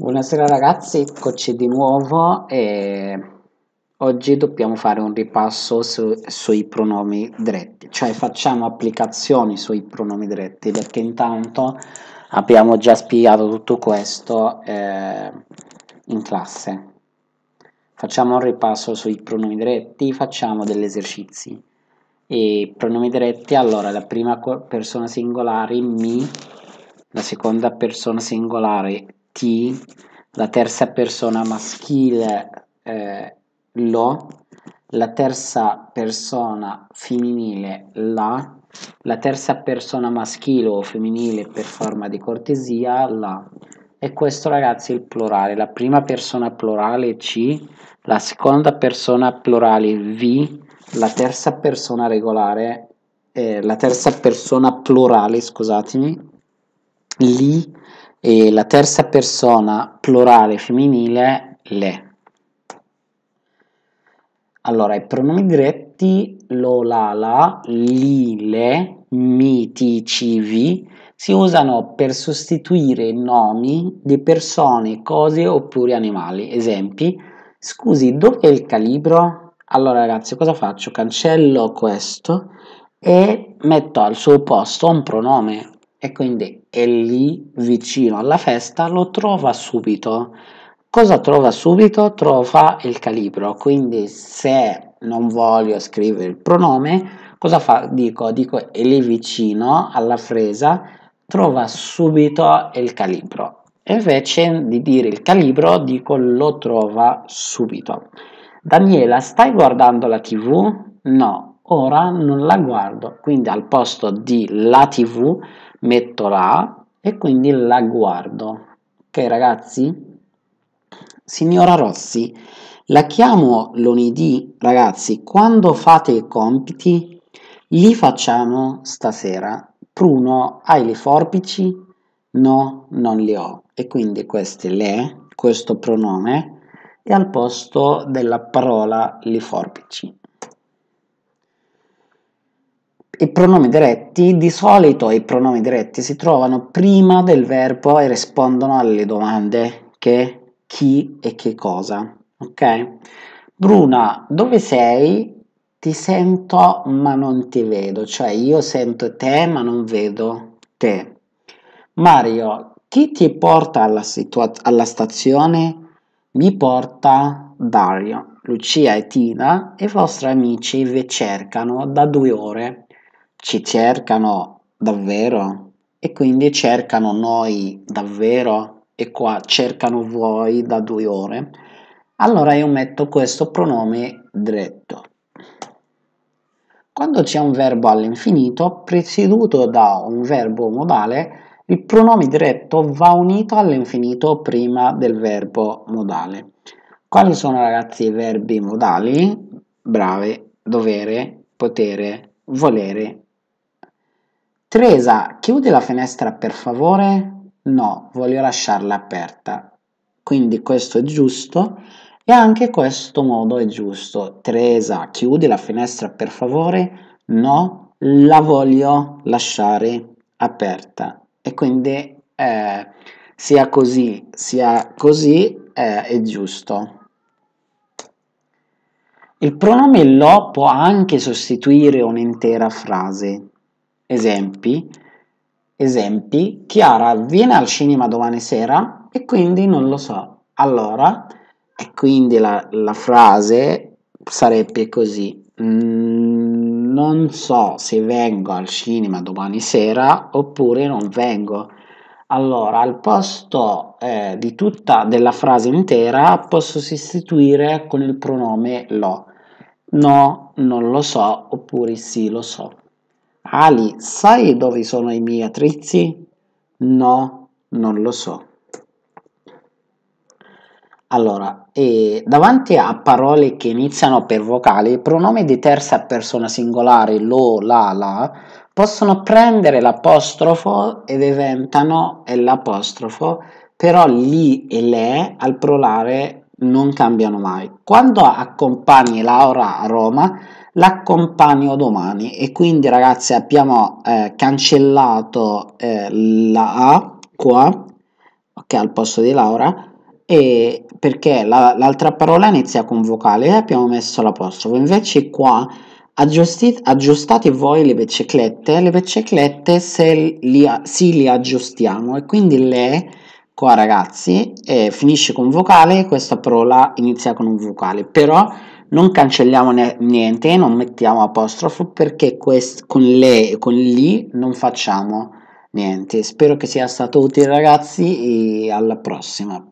Buonasera ragazzi, eccoci di nuovo e oggi dobbiamo fare un ripasso su, sui pronomi diretti, cioè facciamo applicazioni sui pronomi diretti perché intanto abbiamo già spiegato tutto questo eh, in classe. Facciamo un ripasso sui pronomi diretti, facciamo degli esercizi. I pronomi diretti, allora la prima persona singolare mi, la seconda persona singolare ti, la terza persona maschile eh, lo, la terza persona femminile la, la terza persona maschile o femminile per forma di cortesia la. E questo ragazzi è il plurale, la prima persona plurale ci, la seconda persona plurale vi, la terza persona regolare, eh, la terza persona plurale, scusatemi, li, e la terza persona plurale femminile le. Allora, i pronomi diretti lo, la, la, li, le, mi, ti, civi si usano per sostituire nomi di persone, cose oppure animali. Esempi, scusi, dove è il calibro? Allora ragazzi, cosa faccio? Cancello questo e metto al suo posto un pronome e quindi è lì vicino alla festa, lo trova subito. Cosa trova subito? Trova il calibro, quindi se non voglio scrivere il pronome, cosa fa? Dico, dico è lì vicino alla fresa, trova subito il calibro. Invece di dire il calibro, dico lo trova subito. Daniela, stai guardando la tv? No, ora non la guardo quindi al posto di la tv metto la e quindi la guardo ok ragazzi signora Rossi la chiamo lunedì ragazzi quando fate i compiti li facciamo stasera Pruno, hai le forbici? no non le ho e quindi queste le questo pronome e al posto della parola le forbici i pronomi diretti, di solito i pronomi diretti si trovano prima del verbo e rispondono alle domande che, chi e che cosa. Ok? Bruna, dove sei? Ti sento ma non ti vedo, cioè io sento te ma non vedo te. Mario, chi ti porta alla, situa- alla stazione? Mi porta Dario. Lucia e Tina, i vostri amici vi cercano da due ore ci cercano davvero e quindi cercano noi davvero e qua cercano voi da due ore allora io metto questo pronome diretto. quando c'è un verbo all'infinito presieduto da un verbo modale il pronome diretto va unito all'infinito prima del verbo modale. Quali sono ragazzi i verbi modali? Brave, dovere, potere, volere, Teresa, chiudi la finestra per favore? No, voglio lasciarla aperta. Quindi questo è giusto e anche questo modo è giusto. Teresa, chiudi la finestra per favore? No, la voglio lasciare aperta. E quindi eh, sia così sia così eh, è giusto. Il pronome lo può anche sostituire un'intera frase esempi, esempi, Chiara viene al cinema domani sera e quindi non lo so. Allora, e quindi la, la frase sarebbe così. Mm, non so se vengo al cinema domani sera oppure non vengo. Allora, al posto eh, di tutta della frase intera posso sostituire con il pronome lo. No, non lo so, oppure sì, lo so. Ali, sai dove sono i miei attrezzi? No, non lo so. Allora, eh, davanti a parole che iniziano per vocali, pronomi di terza persona singolare, lo, la, la, possono prendere l'apostrofo e diventano l'apostrofo, però gli e le al plurale non cambiano mai. Quando accompagni Laura a Roma, l'accompagno domani e quindi ragazzi abbiamo eh, cancellato eh, la A qua che ok al posto di Laura e perché la, l'altra parola inizia con vocale e abbiamo messo l'apostrofo invece qua aggiustate voi le biciclette le biciclette se li, a- li aggiustiamo e quindi le qua ragazzi eh, finisce con vocale questa parola inizia con un vocale però non cancelliamo niente, non mettiamo apostrofo perché quest, con le con lì non facciamo niente. Spero che sia stato utile ragazzi e alla prossima.